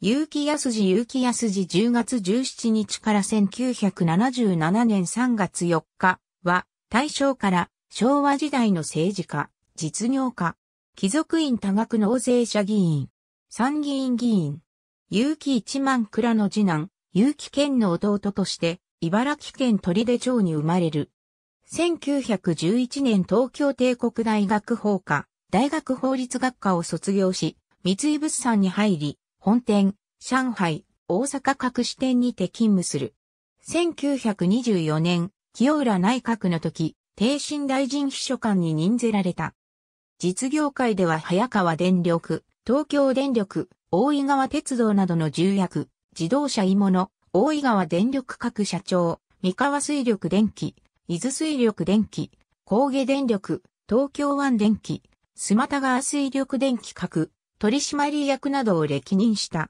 結城康二結城康二10月17日から1977年3月4日は大正から昭和時代の政治家、実業家、貴族院多額納税者議員、参議院議員、結城一万倉の次男、結城県の弟として茨城県取手町に生まれる。1911年東京帝国大学法科、大学法律学科を卒業し、三井物産に入り、本店、上海、大阪各支店にて勤務する。1924年、清浦内閣の時、帝進大臣秘書官に任ぜられた。実業界では早川電力、東京電力、大井川鉄道などの重役、自動車鋳物、大井川電力各社長、三河水力電気、伊豆水力電気、工芸電力、東京湾電気、スマタ川水力電気各、取締役などを歴任した。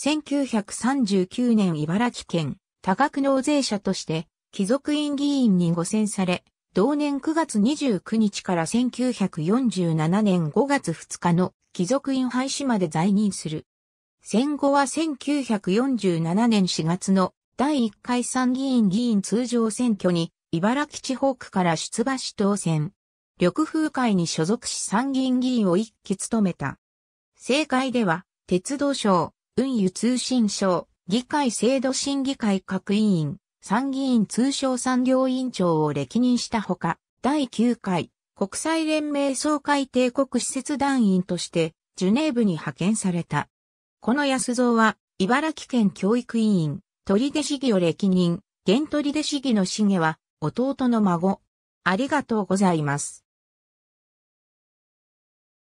1939年茨城県多額納税者として貴族院議員に誤選され、同年9月29日から1947年5月2日の貴族院廃止まで在任する。戦後は1947年4月の第1回参議院議員通常選挙に茨城地方区から出馬し当選。緑風会に所属し参議院議員を一期務めた。政界では、鉄道省、運輸通信省、議会制度審議会各委員、参議院通商産業委員長を歴任したほか、第9回、国際連盟総会帝国施設団員として、ジュネーブに派遣された。この安蔵は、茨城県教育委員、取手市議を歴任、現取手市議の茂は、弟の孫。ありがとうございます。